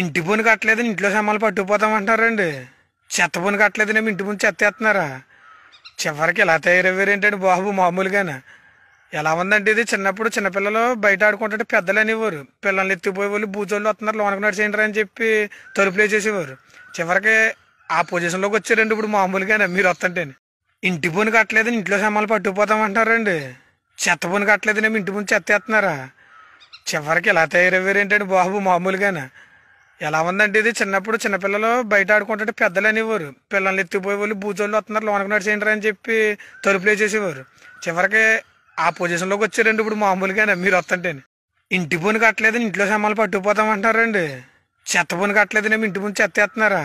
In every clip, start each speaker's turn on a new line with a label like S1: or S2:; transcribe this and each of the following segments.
S1: ఇంటి పని కట్టలేదు ఇంట్లో సమాలు పట్టుకుపోతామంటున్నారండి చెత్త పని నేను ఇంటి పని చెత్త వేస్తున్నారా చివరికి ఎలా తయారయ్యారేంటండి బాబు మామూలుగానే ఎలా ఉందండి ఇది చిన్నప్పుడు చిన్నపిల్లలు బయట ఆడుకుంటుంటే పెద్దలు అనేవారు పిల్లల్ని ఎత్తిపోయే వాళ్ళు బూజోళ్ళు వస్తున్నారు లోనకు నడిచేయండి అని చెప్పి తలుపులే చేసేవారు చివరికి ఆ పొజిషన్లోకి వచ్చారండి ఇప్పుడు మామూలుగానే మీరు వస్తుంటేనే ఇంటి పని కట్టలేదని ఇంట్లో సమాలు పట్టుకుపోతామంటున్నారండి చెత్త పని నేను ఇంటి పని చెత్త వేస్తున్నారా చివరికి ఇలా తయారయ్యారేంటండి బాబు మామూలుగానే ఎలా ఉందంటే ఇది చిన్నప్పుడు చిన్నపిల్లలు బయట ఆడుకుంటే పెద్దలు అనేవారు పిల్లల్ని ఎత్తిపోయే వాళ్ళు బూజోళ్ళు వస్తున్నారు లోనకు నడిచేయండి అని చెప్పి తలుపులే చేసేవారు చివరికి ఆ పొజిషన్లోకి వచ్చారండి ఇప్పుడు మామూలుగానే మీరు వస్తుంటే ఇంటి పని కట్టలేదు ఇంట్లో పట్టుకుపోతాం అంటారండి చెత్త పని కట్టలేదు నేను ఇంటి పని చెత్త వేస్తున్నారా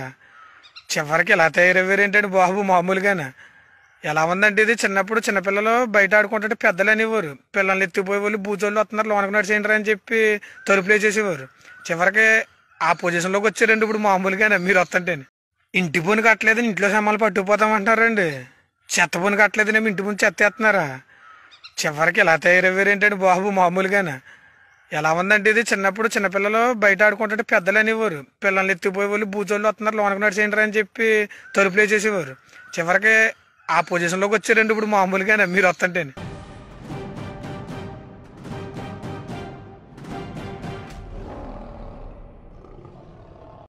S1: చివరికి ఇలా తయారయ్యారు ఏంటండి బాబు మామూలుగానే ఎలా ఉందంటే ఇది చిన్నప్పుడు చిన్నపిల్లలు బయట ఆడుకుంటే పెద్దలు అనేవారు పిల్లల్ని ఎత్తిపోయే వాళ్ళు బూజోళ్ళు వస్తున్నారు లోనకు నడిచేయండి అని చెప్పి తలుపులే చేసేవారు చివరికి ఆ పొజిషన్లోకి వచ్చారండి ఇప్పుడు మామూలుగానే మీరు వస్తుంటేనే ఇంటి పని కట్టలేదని ఇంట్లో సమాలు పట్టుకుపోతామంటున్నారండి చెత్త పని కట్టలేదని ఇంటి పని చెత్త వేస్తున్నారా చివరికి ఇలా తయారయ్యారేంటండి బాబు మామూలుగానే ఎలా ఉందంటే ఇది చిన్నప్పుడు చిన్నపిల్లలు బయట ఆడుకుంటుంటే పెద్దలు అనేవారు పిల్లల్ని ఎత్తిపోయే వాళ్ళు భూజోళ్ళు వస్తున్నారు లోనకు నడిచేయండి అని చెప్పి తలుపులు వేసేసేవారు చివరికి ఆ పొజిషన్లోకి వచ్చారండి ఇప్పుడు మామూలుగానే మీరు వస్తుంటేనే